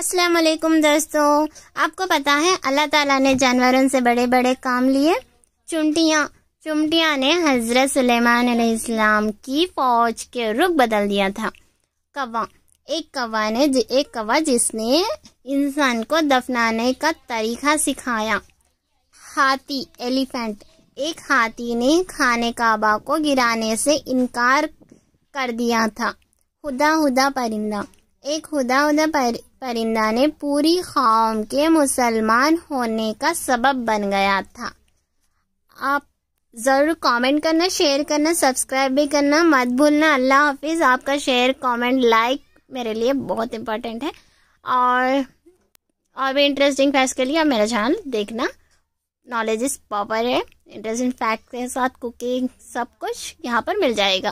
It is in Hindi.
अस्सलाम वालेकुम दोस्तों आपको पता है अल्लाह ताला ने जानवरों से बड़े बड़े काम लिए चुंटियाँ चुंटियाँ ने हज़रत सुलेमान अलैहिस्सलाम की फौज के रुख बदल दिया था कवा एक कवा ने एक कवा जिसने इंसान को दफनाने का तरीका सिखाया हाथी एलिफेंट एक हाथी ने खाने काबा को गिराने से इनकार कर दिया था हुदा हुदा परिंदा एक हुदाहुदा पर, परिंदा ने पूरी कौम के मुसलमान होने का सबब बन गया था आप ज़रूर कमेंट करना शेयर करना सब्सक्राइब भी करना मत भूलना अल्लाह हाफिज़ आपका शेयर कमेंट लाइक मेरे लिए बहुत इम्पोर्टेंट है और और भी इंटरेस्टिंग फैक्ट्स के लिए आप मेरा चैनल देखना नॉलेज इस पावर है इंटरेस्टिंग फैक्ट के साथ कुकिंग सब कुछ यहाँ पर मिल जाएगा